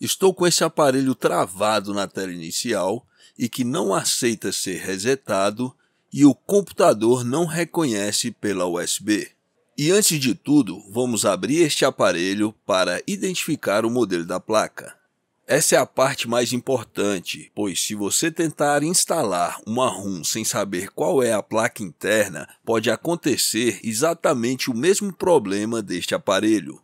Estou com esse aparelho travado na tela inicial e que não aceita ser resetado e o computador não reconhece pela USB. E antes de tudo, vamos abrir este aparelho para identificar o modelo da placa. Essa é a parte mais importante, pois se você tentar instalar uma ROM sem saber qual é a placa interna, pode acontecer exatamente o mesmo problema deste aparelho.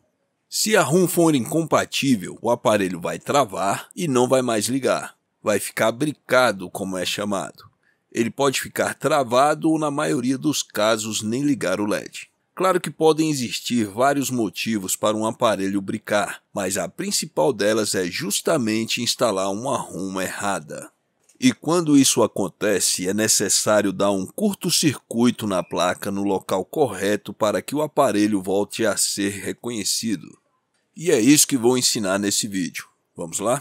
Se a ROM for incompatível, o aparelho vai travar e não vai mais ligar. Vai ficar bricado, como é chamado. Ele pode ficar travado ou, na maioria dos casos, nem ligar o LED. Claro que podem existir vários motivos para um aparelho bricar, mas a principal delas é justamente instalar uma ROM errada. E quando isso acontece, é necessário dar um curto-circuito na placa no local correto para que o aparelho volte a ser reconhecido. E é isso que vou ensinar nesse vídeo. Vamos lá?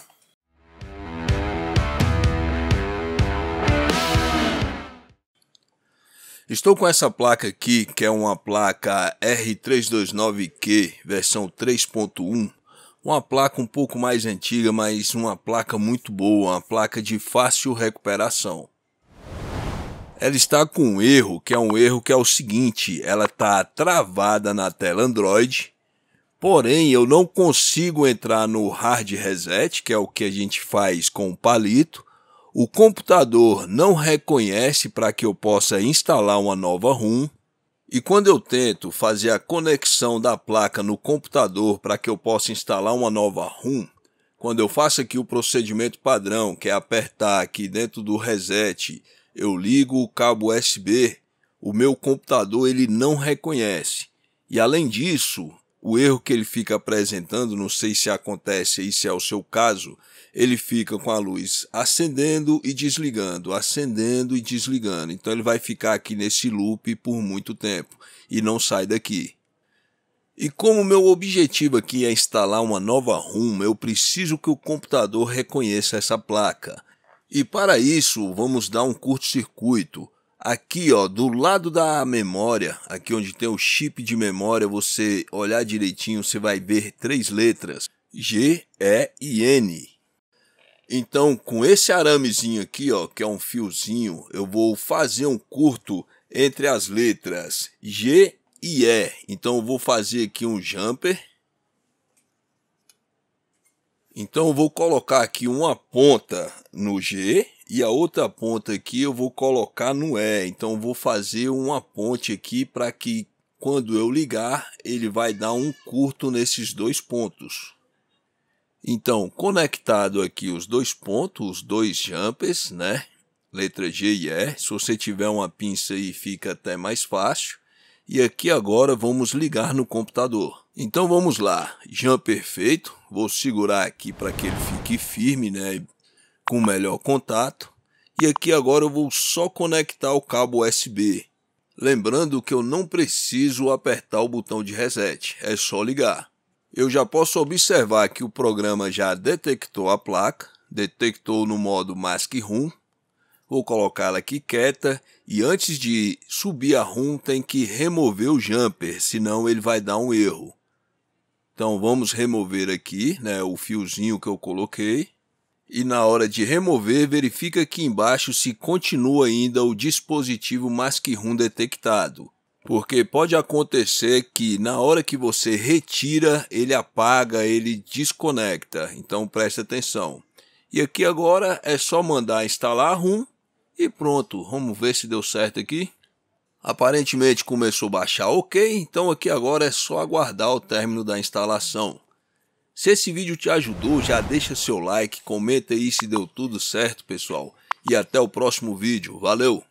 Estou com essa placa aqui, que é uma placa R329Q versão 3.1, uma placa um pouco mais antiga, mas uma placa muito boa, uma placa de fácil recuperação. Ela está com um erro, que é um erro que é o seguinte, ela está travada na tela Android Porém, eu não consigo entrar no hard reset, que é o que a gente faz com o palito. O computador não reconhece para que eu possa instalar uma nova ROM. E quando eu tento fazer a conexão da placa no computador para que eu possa instalar uma nova ROM, quando eu faço aqui o procedimento padrão, que é apertar aqui dentro do reset, eu ligo o cabo USB, o meu computador ele não reconhece. E além disso, o erro que ele fica apresentando, não sei se acontece e se é o seu caso, ele fica com a luz acendendo e desligando, acendendo e desligando. Então ele vai ficar aqui nesse loop por muito tempo e não sai daqui. E como meu objetivo aqui é instalar uma nova ROM, eu preciso que o computador reconheça essa placa. E para isso, vamos dar um curto-circuito. Aqui, ó, do lado da memória, aqui onde tem o chip de memória, você olhar direitinho, você vai ver três letras: G, E e N. Então, com esse aramezinho aqui, ó, que é um fiozinho, eu vou fazer um curto entre as letras G e E. Então, eu vou fazer aqui um jumper. Então, eu vou colocar aqui uma ponta no G e a outra ponta aqui eu vou colocar no E. Então vou fazer uma ponte aqui para que quando eu ligar ele vai dar um curto nesses dois pontos. Então conectado aqui os dois pontos, os dois jumpers, né? Letra G e E. Se você tiver uma pinça aí fica até mais fácil. E aqui agora vamos ligar no computador. Então vamos lá, jumper feito. Vou segurar aqui para que ele fique firme, né? com melhor contato e aqui agora eu vou só conectar o cabo USB. Lembrando que eu não preciso apertar o botão de reset, é só ligar. Eu já posso observar que o programa já detectou a placa, detectou no modo Mask ROM. Vou colocá-la aqui quieta e antes de subir a ROM tem que remover o jumper, senão ele vai dar um erro. Então vamos remover aqui né, o fiozinho que eu coloquei e na hora de remover, verifica aqui embaixo se continua ainda o dispositivo Mask rom detectado. Porque pode acontecer que na hora que você retira, ele apaga, ele desconecta. Então preste atenção. E aqui agora é só mandar instalar a ROM e pronto. Vamos ver se deu certo aqui. Aparentemente começou a baixar ok, então aqui agora é só aguardar o término da instalação. Se esse vídeo te ajudou, já deixa seu like, comenta aí se deu tudo certo, pessoal. E até o próximo vídeo. Valeu!